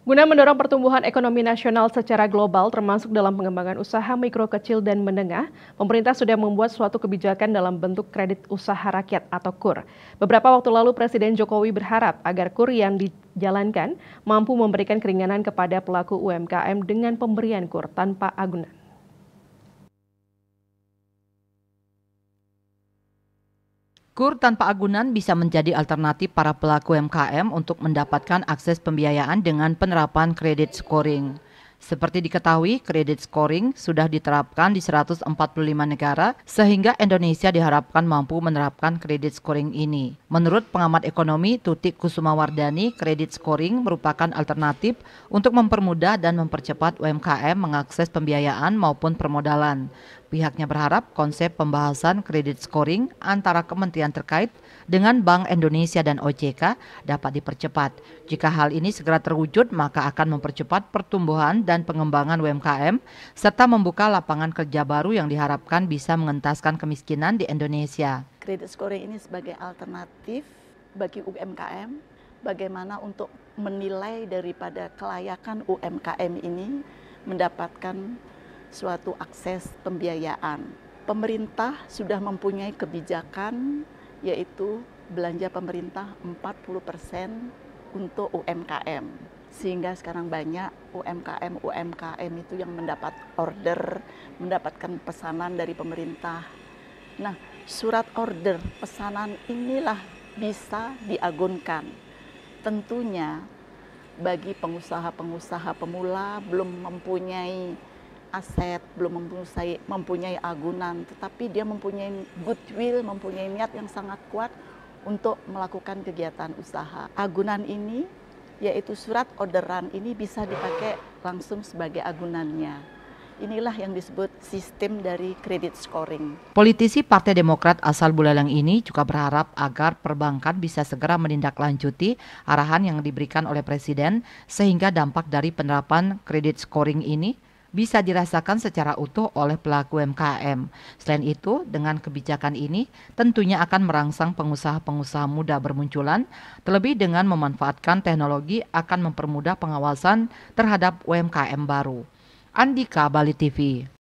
Guna mendorong pertumbuhan ekonomi nasional secara global termasuk dalam pengembangan usaha mikro kecil dan menengah, pemerintah sudah membuat suatu kebijakan dalam bentuk kredit usaha rakyat atau KUR. Beberapa waktu lalu Presiden Jokowi berharap agar KUR yang dijalankan mampu memberikan keringanan kepada pelaku UMKM dengan pemberian KUR tanpa agunan. Kur tanpa agunan bisa menjadi alternatif para pelaku UMKM untuk mendapatkan akses pembiayaan dengan penerapan kredit scoring. Seperti diketahui, kredit scoring sudah diterapkan di 145 negara, sehingga Indonesia diharapkan mampu menerapkan kredit scoring ini. Menurut pengamat ekonomi Tutik Kusumawardani, kredit scoring merupakan alternatif untuk mempermudah dan mempercepat UMKM mengakses pembiayaan maupun permodalan. Pihaknya berharap konsep pembahasan kredit scoring antara kementerian terkait dengan Bank Indonesia dan OJK dapat dipercepat. Jika hal ini segera terwujud, maka akan mempercepat pertumbuhan dan pengembangan UMKM serta membuka lapangan kerja baru yang diharapkan bisa mengentaskan kemiskinan di Indonesia kredit scoring ini sebagai alternatif bagi UMKM bagaimana untuk menilai daripada kelayakan UMKM ini mendapatkan suatu akses pembiayaan. Pemerintah sudah mempunyai kebijakan yaitu belanja pemerintah 40% untuk UMKM. Sehingga sekarang banyak UMKM-UMKM itu yang mendapat order, mendapatkan pesanan dari pemerintah Nah, surat order pesanan inilah bisa diagunkan. Tentunya bagi pengusaha-pengusaha pemula belum mempunyai aset, belum mempunyai, mempunyai agunan, tetapi dia mempunyai goodwill, mempunyai niat yang sangat kuat untuk melakukan kegiatan usaha. Agunan ini, yaitu surat orderan ini bisa dipakai langsung sebagai agunannya. Inilah yang disebut sistem dari kredit scoring. Politisi Partai Demokrat asal Bulalang ini juga berharap agar perbankan bisa segera menindaklanjuti arahan yang diberikan oleh Presiden sehingga dampak dari penerapan kredit scoring ini bisa dirasakan secara utuh oleh pelaku UMKM. Selain itu, dengan kebijakan ini tentunya akan merangsang pengusaha-pengusaha muda bermunculan, terlebih dengan memanfaatkan teknologi akan mempermudah pengawasan terhadap UMKM baru. Andika Bali TV.